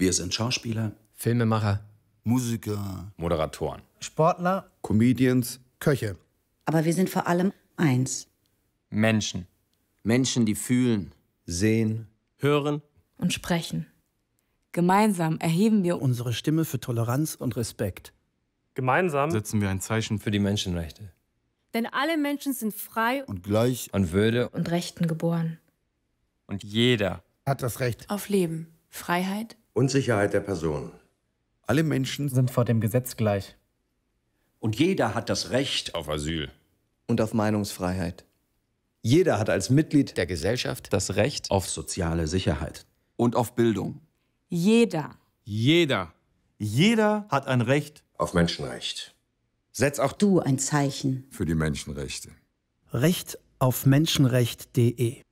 Wir sind Schauspieler, Filmemacher, Musiker, Moderatoren, Sportler, Comedians, Köche. Aber wir sind vor allem eins. Menschen. Menschen, die fühlen, sehen, hören und sprechen. Gemeinsam erheben wir unsere Stimme für Toleranz und Respekt. Gemeinsam setzen wir ein Zeichen für die Menschenrechte. Denn alle Menschen sind frei und gleich an Würde und Rechten geboren. Und jeder hat das Recht auf Leben, Freiheit Unsicherheit der Person. Alle Menschen sind vor dem Gesetz gleich. Und jeder hat das Recht auf Asyl. Und auf Meinungsfreiheit. Jeder hat als Mitglied der Gesellschaft das Recht auf soziale Sicherheit. Und auf Bildung. Jeder. Jeder. Jeder hat ein Recht auf Menschenrecht. Setz auch du ein Zeichen für die Menschenrechte. Recht auf Menschenrecht.de